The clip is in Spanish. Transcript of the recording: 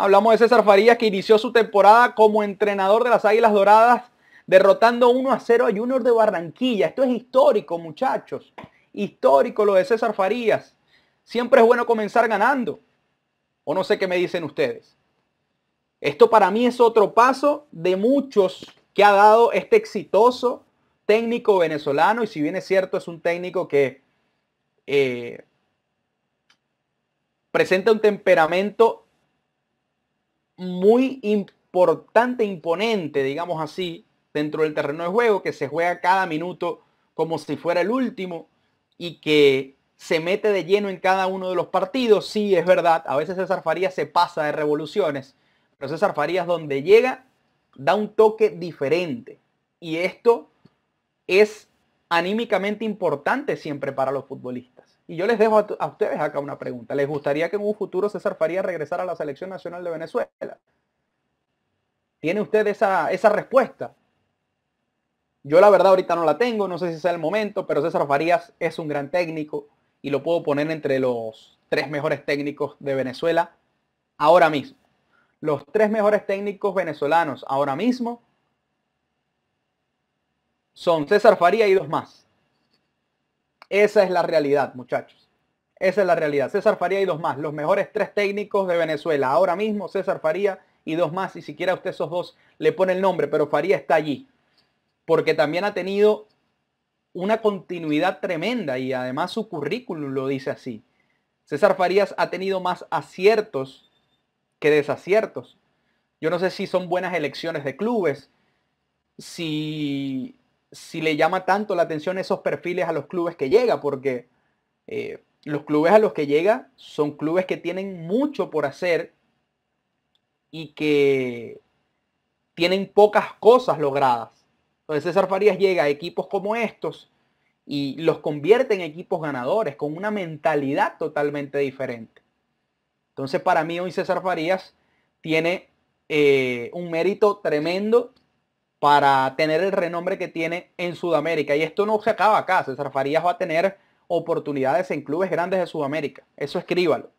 Hablamos de César Farías que inició su temporada como entrenador de las Águilas Doradas, derrotando 1 a 0 a Junior de Barranquilla. Esto es histórico, muchachos. Histórico lo de César Farías. Siempre es bueno comenzar ganando. O no sé qué me dicen ustedes. Esto para mí es otro paso de muchos que ha dado este exitoso técnico venezolano. Y si bien es cierto, es un técnico que eh, presenta un temperamento muy importante, imponente, digamos así, dentro del terreno de juego, que se juega cada minuto como si fuera el último y que se mete de lleno en cada uno de los partidos. Sí, es verdad, a veces César Farías se pasa de revoluciones, pero César Farías donde llega da un toque diferente. Y esto es anímicamente importante siempre para los futbolistas. Y yo les dejo a, ustedes acá una pregunta. ¿Les gustaría que en un futuro César Farías regresara a la selección nacional de Venezuela? ¿Tiene usted esa, esa respuesta? Yo la verdad ahorita no la tengo, no sé si sea el momento, pero César Farías es un gran técnico y lo puedo poner entre los tres mejores técnicos de Venezuela ahora mismo. Los tres mejores técnicos venezolanos ahora mismo son César Faría y dos más. Esa es la realidad, muchachos. Esa es la realidad. César Faría y dos más. Los mejores tres técnicos de Venezuela. Ahora mismo César Faría y dos más. Y siquiera usted esos dos le pone el nombre, pero Faría está allí. Porque también ha tenido una continuidad tremenda y además su currículum lo dice así. César Farías ha tenido más aciertos que desaciertos. Yo no sé si son buenas elecciones de clubes, si si le llama tanto la atención esos perfiles a los clubes que llega, porque eh, los clubes a los que llega son clubes que tienen mucho por hacer y que tienen pocas cosas logradas. Entonces César Farías llega a equipos como estos y los convierte en equipos ganadores con una mentalidad totalmente diferente. Entonces para mí hoy César Farías tiene eh, un mérito tremendo para tener el renombre que tiene en Sudamérica. Y esto no se acaba acá. César Farías va a tener oportunidades en clubes grandes de Sudamérica. Eso escríbalo.